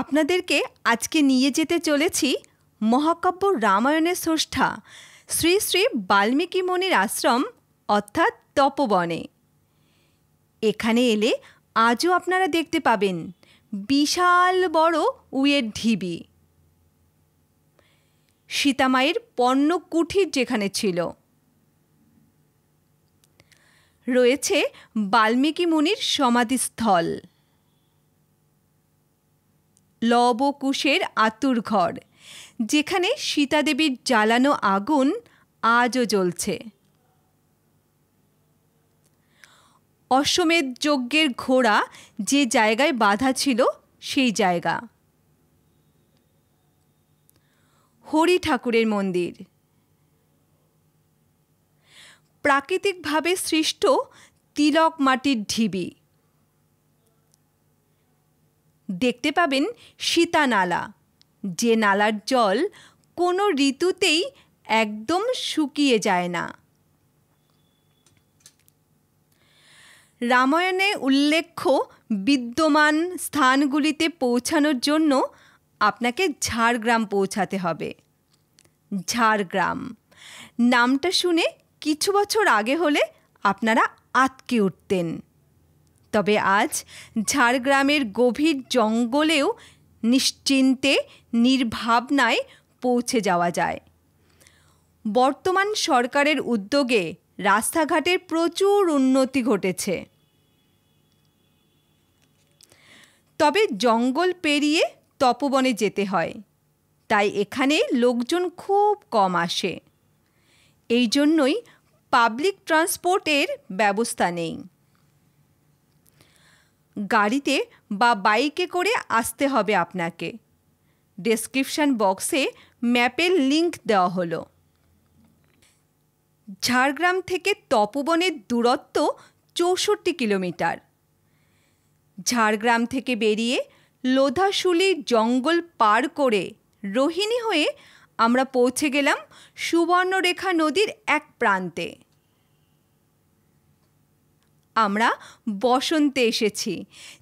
আপনাদেরকে আজকে নিয়ে যেতে চলেছি মহাকাব্য রামায়ণের স্রষ্টা শ্রী শ্রী বাল্মীকি মনির আশ্রম অর্থাৎ তপবনে এখানে এলে আজও আপনারা দেখতে পাবেন বিশাল বড় উয়ের ঢিবি সীতামায়ের পণ্য কুঠির যেখানে ছিল রয়েছে বাল্মীকি মুনির সমাধিস্থল লবকুশের আতুর ঘর যেখানে সীতাদেবীর জ্বালানো আগুন আজও জ্বলছে অশ্বমেধ যজ্ঞের ঘোড়া যে জায়গায় বাধা ছিল সেই জায়গা হরি ঠাকুরের মন্দির প্রাকৃতিকভাবে সৃষ্ট তিলক মাটির ঢিবি দেখতে পাবেন সীতানালা যে নালার জল কোনো ঋতুতেই একদম শুকিয়ে যায় না রামায়ণে উল্লেখ্য বিদ্যমান স্থানগুলিতে পৌঁছানোর জন্য আপনাকে ঝাড়গ্রাম পৌঁছাতে হবে ঝাড়গ্রাম নামটা শুনে কিছু বছর আগে হলে আপনারা আতকে উঠতেন তবে আজ ঝাড়গ্রামের গভীর জঙ্গলেও নিশ্চিন্তে নির্ভাবনায় পৌঁছে যাওয়া যায় বর্তমান সরকারের উদ্যোগে রাস্তাঘাটের প্রচুর উন্নতি ঘটেছে তবে জঙ্গল পেরিয়ে তপবনে যেতে হয় তাই এখানে লোকজন খুব কম আসে এই জন্যই পাবলিক ট্রান্সপোর্টের ব্যবস্থা নেই গাড়িতে বা বাইকে করে আসতে হবে আপনাকে ডেসক্রিপশন বক্সে ম্যাপের লিংক দেওয়া হলো ঝাড়গ্রাম থেকে তপবনের দূরত্ব চৌষট্টি কিলোমিটার ঝাড়গ্রাম থেকে বেরিয়ে লোধাশুলি জঙ্গল পার করে রোহিণী হয়ে আমরা পৌঁছে গেলাম সুবর্ণরেখা নদীর এক প্রান্তে আমরা বসন্তে এসেছি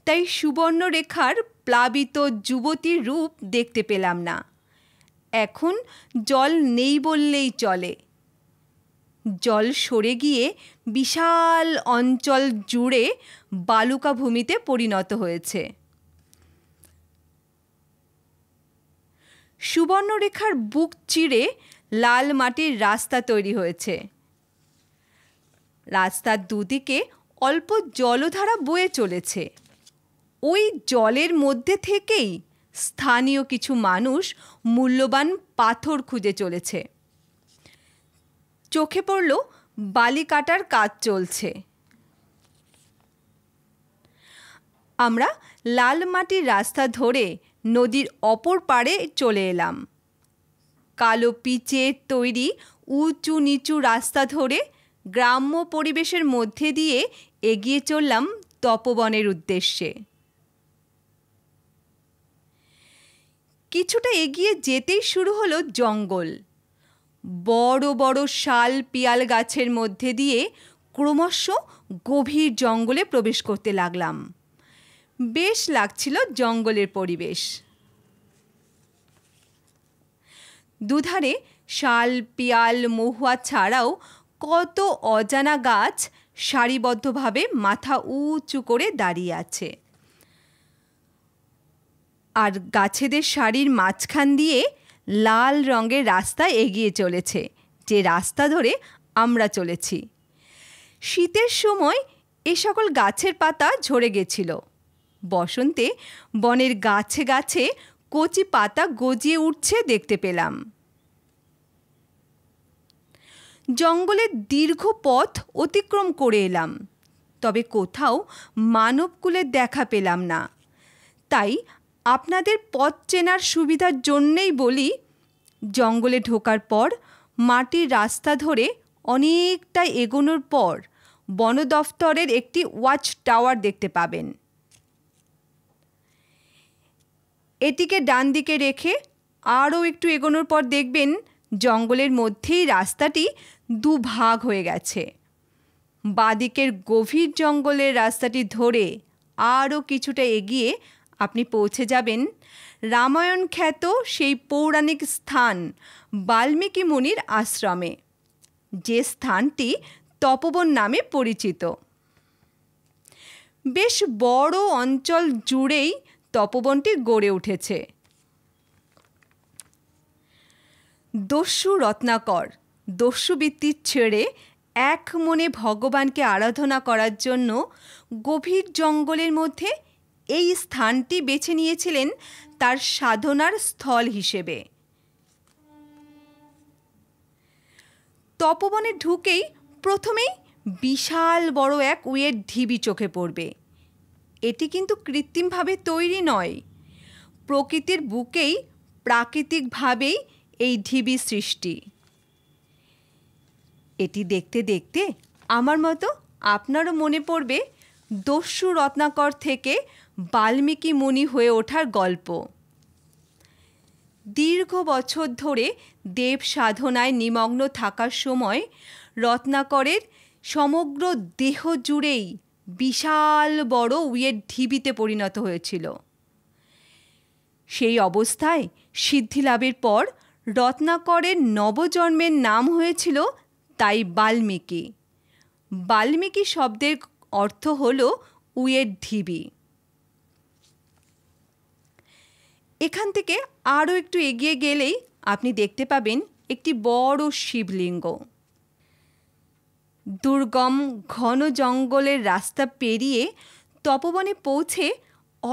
তাই সুবর্ণরেখার প্লাবিত যুবতীর রূপ দেখতে পেলাম না এখন জল নেই বললেই চলে জল সরে গিয়ে বিশাল অঞ্চল জুড়ে বালুকাভূমিতে পরিণত হয়েছে সুবর্ণরেখার বুক চিড়ে লাল মাটির রাস্তা তৈরি হয়েছে রাস্তার দুদিকে অল্প জলধারা বয়ে চলেছে ওই জলের মধ্যে থেকেই স্থানীয় কিছু মানুষ মূল্যবান পাথর খুঁজে চলেছে চোখে পড়ল বালি কাটার কাজ চলছে আমরা লাল মাটির রাস্তা ধরে নদীর অপর পাড়ে চলে এলাম কালো পিচের তৈরি উঁচু নিচু রাস্তা ধরে গ্রাম্য পরিবেশের মধ্যে দিয়ে এগিয়ে চললাম তপবনের উদ্দেশ্যে কিছুটা এগিয়ে যেতেই শুরু হলো জঙ্গল বড় বড় শাল পিয়াল গাছের মধ্যে দিয়ে ক্রমশ গভীর জঙ্গলে প্রবেশ করতে লাগলাম বেশ লাগছিল জঙ্গলের পরিবেশ দুধারে শাল পিয়াল মহুয়া ছাড়াও কত অজানা গাছ সারিবদ্ধভাবে মাথা উঁচু করে দাঁড়িয়ে আছে আর গাছেদের শাড়ির মাঝখান দিয়ে লাল রঙের রাস্তা এগিয়ে চলেছে যে রাস্তা ধরে আমরা চলেছি শীতের সময় এ সকল গাছের পাতা ঝরে গেছিল বসন্তে বনের গাছে গাছে কচি পাতা গজিয়ে উঠছে দেখতে পেলাম জঙ্গলের দীর্ঘ পথ অতিক্রম করে এলাম তবে কোথাও মানবকুলের দেখা পেলাম না তাই আপনাদের পথ চেনার সুবিধার জন্যেই বলি জঙ্গলে ঢোকার পর মাটির রাস্তা ধরে অনেকটা এগোনোর পর বন দফতরের একটি ওয়াচ টাওয়ার দেখতে পাবেন এটিকে ডান দিকে রেখে আরও একটু এগোনোর পর দেখবেন জঙ্গলের মধ্যেই রাস্তাটি দুভাগ হয়ে গেছে বাদিকের গভীর জঙ্গলের রাস্তাটি ধরে আরও কিছুটা এগিয়ে আপনি পৌঁছে যাবেন রামায়ণ খ্যাত সেই পৌরাণিক স্থান বাল্মীকি মুনির আশ্রমে যে স্থানটি তপবন নামে পরিচিত বেশ বড় অঞ্চল জুড়েই তপবনটি গড়ে উঠেছে দস্যু রত্নাকর দস্যুবৃত্তি ছেড়ে এক মনে ভগবানকে আরাধনা করার জন্য গভীর জঙ্গলের মধ্যে এই স্থানটি বেছে নিয়েছিলেন তার সাধনার স্থল হিসেবে তপবনে ঢুকেই প্রথমেই বিশাল বড় এক উয়ের ঢিবি চোখে পড়বে এটি কিন্তু কৃত্রিমভাবে তৈরি নয় প্রকৃতির বুকেই প্রাকৃতিকভাবেই এই ঢিবি সৃষ্টি এটি দেখতে দেখতে আমার মতো আপনারও মনে পড়বে দস্যু রত্নাকর থেকে বাল্মীকি মুনি হয়ে ওঠার গল্প দীর্ঘ বছর ধরে দেব সাধনায় নিমগ্ন থাকার সময় রত্নাকরের সমগ্র দেহ জুড়েই বিশাল বড় উইয়ের ঢিবিতে পরিণত হয়েছিল সেই অবস্থায় সিদ্ধিলাভের পর রত্নাকরের নবজন্মের নাম হয়েছিল তাই বাল্মীকি বাল্মীকি শব্দের অর্থ হল উয়ের ঢিবি এখান থেকে আরও একটু এগিয়ে গেলেই আপনি দেখতে পাবেন একটি বড় শিবলিঙ্গ দুর্গম ঘন জঙ্গলের রাস্তা পেরিয়ে তপবনে পৌঁছে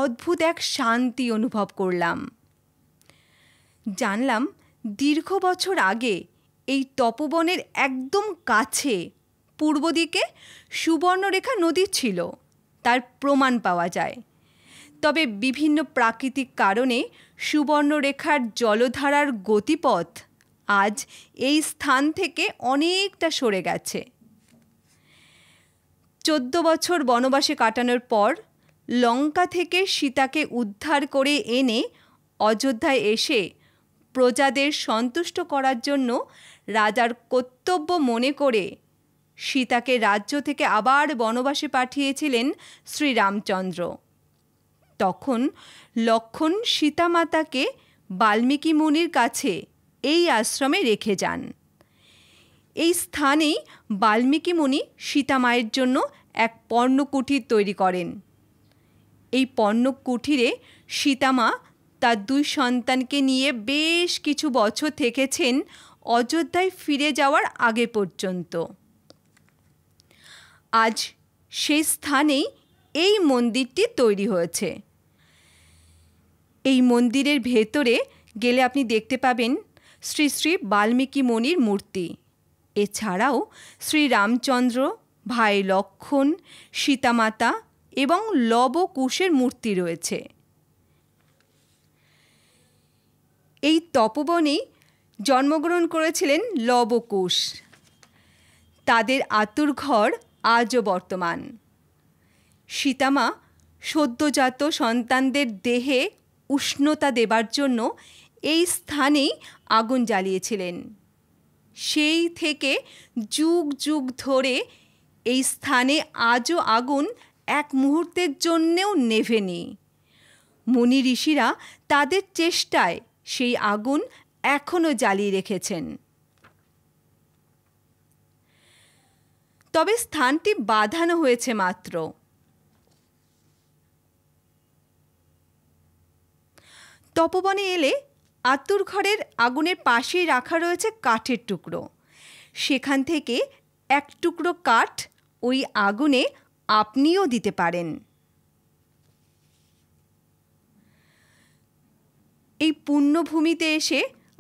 অদ্ভুত এক শান্তি অনুভব করলাম জানলাম দীর্ঘ বছর আগে এই তপবনের একদম কাছে পূর্ব দিকে সুবর্ণরেখা নদী ছিল তার প্রমাণ পাওয়া যায় তবে বিভিন্ন প্রাকৃতিক কারণে সুবর্ণরেখার জলধারার গতিপথ আজ এই স্থান থেকে অনেকটা সরে গেছে চোদ্দ বছর বনবাসে কাটানোর পর লঙ্কা থেকে সীতাকে উদ্ধার করে এনে অযোধ্যায় এসে প্রজাদের সন্তুষ্ট করার জন্য রাজার কর্তব্য মনে করে সীতাকে রাজ্য থেকে আবার বনবাসে পাঠিয়েছিলেন শ্রীরামচন্দ্র তখন লক্ষণ সীতামাতাকে বাল্মীকি মুনির কাছে এই আশ্রমে রেখে যান এই স্থানেই বাল্মীকি মুনি সীতামায়ের জন্য এক পর্ণকুঠির তৈরি করেন এই পর্ণকুঠিরে সীতামা তার দুই সন্তানকে নিয়ে বেশ কিছু বছর থেকেছেন অযোধ্যায় ফিরে যাওয়ার আগে পর্যন্ত আজ সেই স্থানেই এই মন্দিরটি তৈরি হয়েছে এই মন্দিরের ভেতরে গেলে আপনি দেখতে পাবেন শ্রী শ্রী বাল্মীকি মণির মূর্তি এছাড়াও শ্রী রামচন্দ্র ভাই লক্ষণ সীতামাতা এবং লব কুশের মূর্তি রয়েছে এই তপবনেই জন্মগ্রহণ করেছিলেন লবকুশ তাদের আতুর ঘর আজও বর্তমান সীতামা সদ্যজাত সন্তানদের দেহে উষ্ণতা দেবার জন্য এই স্থানেই আগুন জ্বালিয়েছিলেন সেই থেকে যুগ যুগ ধরে এই স্থানে আজও আগুন এক মুহূর্তের জন্যেও নেভেনি মুনি ঋষিরা তাদের চেষ্টায় সেই আগুন এখনও জ্বালিয়ে রেখেছেন তবে স্থানটি বাঁধানো হয়েছে মাত্র তপবনে এলে আত্মুর ঘরের আগুনের পাশেই রাখা রয়েছে কাঠের টুকরো সেখান থেকে এক টুকরো কাঠ ওই আগুনে আপনিও দিতে পারেন এই পুণ্যভূমিতে এসে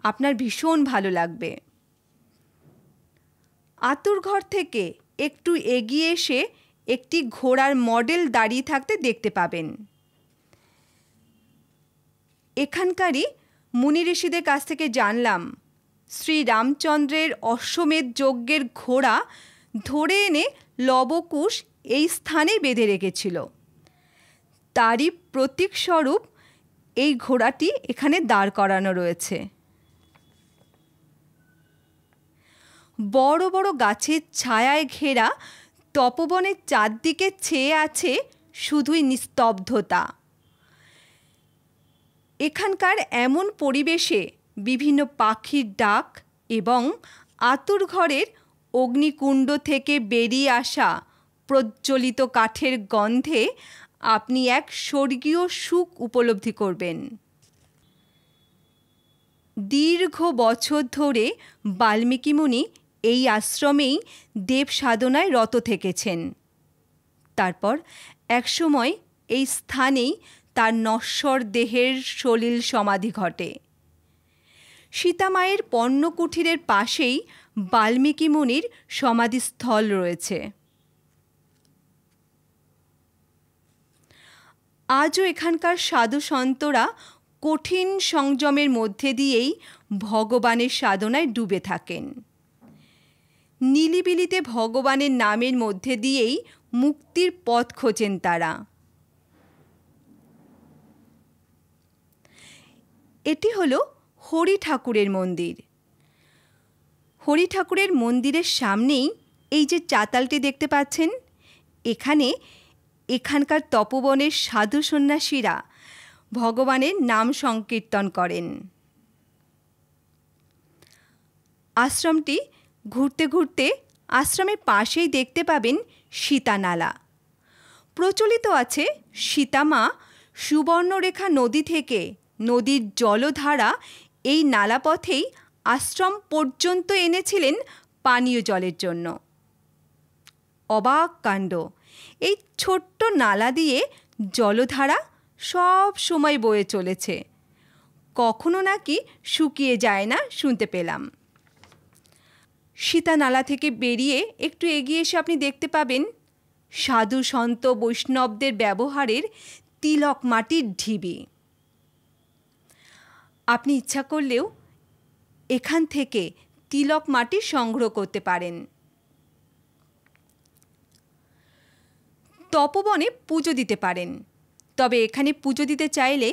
আপনার ভীষণ ভালো লাগবে আতুর ঘর থেকে একটু এগিয়ে এসে একটি ঘোড়ার মডেল দাঁড়িয়ে থাকতে দেখতে পাবেন এখানকারই মুনি ঋষিদের কাছ থেকে জানলাম শ্রী রামচন্দ্রের অশ্বমেধ যজ্ঞের ঘোড়া ধরে এনে লবকুশ এই স্থানে বেঁধে রেখেছিল তারই প্রতীকস্বরূপ এই ঘোড়াটি এখানে দাঁড় করানো রয়েছে বড় বড় গাছের ছায়ায় ঘেরা তপবনের চারদিকে ছেয়ে আছে শুধুই নিস্তব্ধতা এখানকার এমন পরিবেশে বিভিন্ন পাখির ডাক এবং আতুর ঘরের অগ্নিকুণ্ড থেকে বেরিয়ে আসা প্রজ্বলিত কাঠের গন্ধে আপনি এক স্বর্গীয় সুখ উপলব্ধি করবেন দীর্ঘ বছর ধরে বাল্মীকি মুনি এই আশ্রমেই দেব সাধনায় রত থেকেছেন তারপর একসময় এই স্থানেই তার নশ্বর দেহের সলিল সমাধি ঘটে সীতামায়ের পণ্যকুঠিরের পাশেই বাল্মীকি মুনির সমাধিস্থল রয়েছে আজও এখানকার সাধু সন্তরা কঠিন সংযমের মধ্যে দিয়েই ভগবানের সাধনায় ডুবে থাকেন নিলিবিলিতে ভগবানের নামের মধ্যে দিয়েই মুক্তির পথ খোঁজেন তারা এটি হলো হরি ঠাকুরের মন্দির হরি ঠাকুরের মন্দিরের সামনেই এই যে চাতালটি দেখতে পাচ্ছেন এখানে এখানকার তপবনের সাধু সন্ন্যাসীরা ভগবানের নাম সংকীর্তন করেন আশ্রমটি ঘুরতে ঘুরতে আশ্রমের পাশেই দেখতে পাবেন সীতানালা প্রচলিত আছে সীতামা সুবর্ণরেখা নদী থেকে নদীর জলধারা এই নালাপথেই আশ্রম পর্যন্ত এনেছিলেন পানীয় জলের জন্য অবাক কাণ্ড এই ছোট্ট নালা দিয়ে জলধারা সব সময় বয়ে চলেছে কখনো নাকি শুকিয়ে যায় না শুনতে পেলাম সীতানালা থেকে বেরিয়ে একটু এগিয়ে এসে আপনি দেখতে পাবেন সাধু সন্ত বৈষ্ণবদের ব্যবহারের তিলক মাটির ঢিবি আপনি ইচ্ছা করলেও এখান থেকে তিলক মাটি সংগ্রহ করতে পারেন তপবনে পুজো দিতে পারেন তবে এখানে পুজো দিতে চাইলে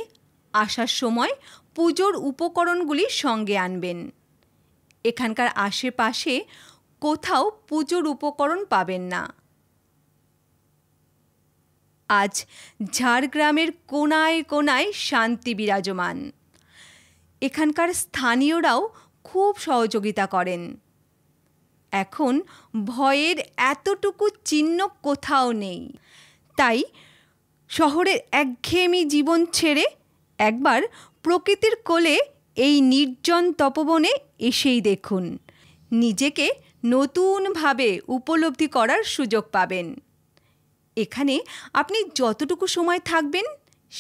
আসার সময় পুজোর উপকরণগুলি সঙ্গে আনবেন এখানকার আশেপাশে কোথাও পুজোর উপকরণ পাবেন না আজ ঝাড়গ্রামের কোনায় কোনায় শান্তি বিরাজমান এখানকার স্থানীয়রাও খুব সহযোগিতা করেন এখন ভয়ের এতটুকু চিহ্ন কোথাও নেই তাই শহরের একঘেয়েমি জীবন ছেড়ে একবার প্রকৃতির কোলে এই নির্জন তপবনে এসেই দেখুন নিজেকে নতুনভাবে উপলব্ধি করার সুযোগ পাবেন এখানে আপনি যতটুকু সময় থাকবেন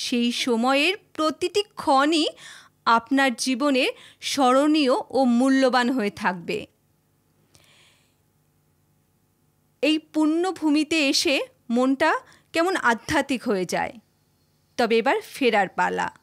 সেই সময়ের প্রতিটি ক্ষণই আপনার জীবনে স্মরণীয় ও মূল্যবান হয়ে থাকবে এই পুণ্যভূমিতে এসে মনটা কেমন আধ্যাত্মিক হয়ে যায় তবে এবার ফেরার পালা